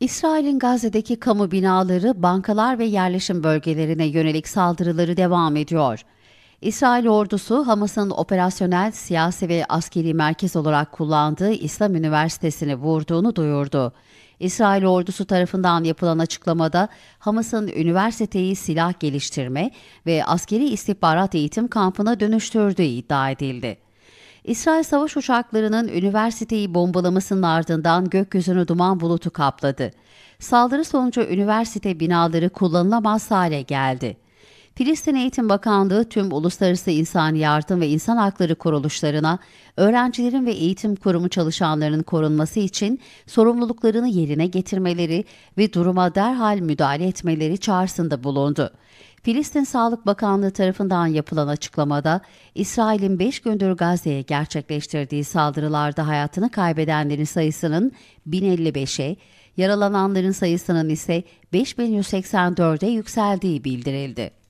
İsrail'in Gazze'deki kamu binaları, bankalar ve yerleşim bölgelerine yönelik saldırıları devam ediyor. İsrail ordusu Hamas'ın operasyonel, siyasi ve askeri merkez olarak kullandığı İslam Üniversitesi'ni vurduğunu duyurdu. İsrail ordusu tarafından yapılan açıklamada Hamas'ın üniversiteyi silah geliştirme ve askeri istihbarat eğitim kampına dönüştürdüğü iddia edildi. İsrail savaş uçaklarının üniversiteyi bombalamasının ardından gökyüzünü duman bulutu kapladı. Saldırı sonucu üniversite binaları kullanılamaz hale geldi. Filistin Eğitim Bakanlığı tüm uluslararası insan yardım ve insan hakları kuruluşlarına öğrencilerin ve eğitim kurumu çalışanlarının korunması için sorumluluklarını yerine getirmeleri ve duruma derhal müdahale etmeleri çağrısında bulundu. Filistin Sağlık Bakanlığı tarafından yapılan açıklamada İsrail'in 5 gündür Gazze'ye gerçekleştirdiği saldırılarda hayatını kaybedenlerin sayısının 1055'e, yaralananların sayısının ise 5184'e yükseldiği bildirildi.